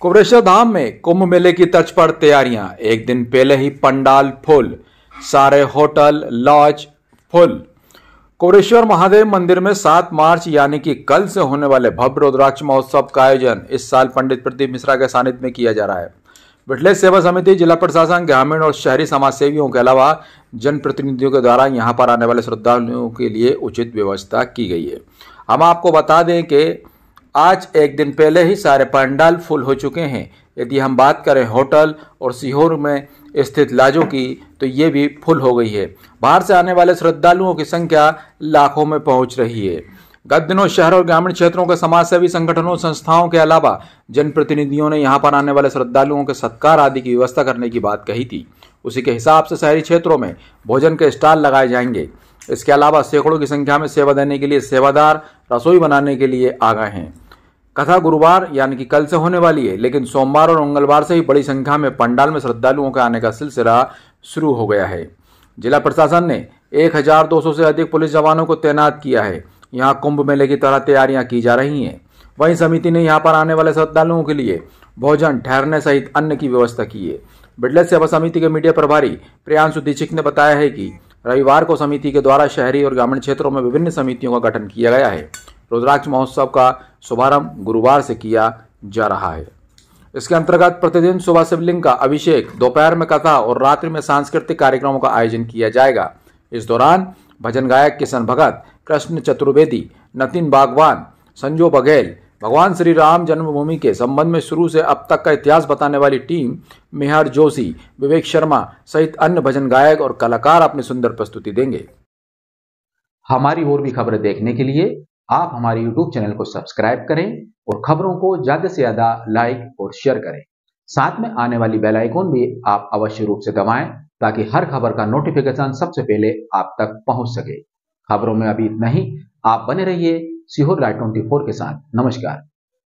कुबरेश्वर धाम में कुंभ मेले की तर्ज पर तैयारियां एक दिन पहले ही पंडाल फुल सारे hotel lodge full Kubereshwar Mahadev मंदिर में 7 मार्च यानी कि कल से होने वाले भव्य रुद्राक्ष महोत्सव का आयोजन इस साल पंडित प्रदीप मिश्रा के सानिध्य में किया जा रहा है बिठले सेवा समिति जिला प्रशासन ग्रामीण और शहरी समाज सेवियों के अलावा जनप्रतिनिधियों के द्वारा यहाँ पर आने वाले श्रद्धालुओं के लिए उचित व्यवस्था की गई है हम आपको बता दें कि आज एक दिन पहले ही सारे पंडाल फुल हो चुके हैं यदि हम बात करें होटल और सीहोर में स्थित लाजों की तो ये भी फुल हो गई है बाहर से आने वाले श्रद्धालुओं की संख्या लाखों में पहुंच रही है गत दिनों शहर और ग्रामीण क्षेत्रों के समाज सेवी संगठनों संस्थाओं के अलावा जनप्रतिनिधियों ने यहाँ पर आने वाले श्रद्धालुओं के सत्कार आदि की व्यवस्था करने की बात कही थी उसी के हिसाब से शहरी क्षेत्रों में भोजन के स्टॉल लगाए जाएंगे इसके अलावा सैकड़ों की संख्या में सेवा देने के लिए सेवादार रसोई बनाने के लिए गए हैं कथा गुरुवार यानी कि कल से होने वाली है लेकिन सोमवार और मंगलवार से ही बड़ी संख्या में पंडाल में श्रद्धालुओं का आने का सिलसिला शुरू हो गया है जिला प्रशासन ने 1,200 से अधिक पुलिस जवानों को तैनात किया है यहाँ कुंभ मेले की तरह तैयारियां की जा रही हैं वहीं समिति ने यहाँ पर आने वाले श्रद्धालुओं के लिए भोजन ठहरने सहित अन्य की व्यवस्था की है बिडलेस सेवा समिति के मीडिया प्रभारी प्रियांशु दीक्षित ने बताया है कि रविवार को समिति के द्वारा शहरी और ग्रामीण क्षेत्रों में विभिन्न समितियों का गठन किया गया है रुद्राक्ष महोत्सव का शुभारंभ गुरुवार से किया जा रहा है इसके अंतर्गत प्रतिदिन सुबह शिवलिंग का अभिषेक दोपहर में कथा और रात्रि में सांस्कृतिक कार्यक्रमों का आयोजन किया जाएगा इस दौरान भजन गायक किशन भगत कृष्ण चतुर्वेदी नतिन बागवान संजो बघेल भगवान श्री राम जन्मभूमि के संबंध में शुरू से अब तक का इतिहास बताने वाली टीम मेहर जोशी विवेक शर्मा सहित अन्य भजन गायक और कलाकार अपनी सुंदर प्रस्तुति देंगे हमारी और भी खबरें देखने के लिए आप हमारे YouTube चैनल को सब्सक्राइब करें और खबरों को ज्यादा से ज्यादा लाइक और शेयर करें साथ में आने वाली बेल आइकॉन भी आप अवश्य रूप से दबाएं ताकि हर खबर का नोटिफिकेशन सबसे पहले आप तक पहुंच सके खबरों में अभी इतना ही आप बने रहिए सीहोर लाइट ट्वेंटी के साथ नमस्कार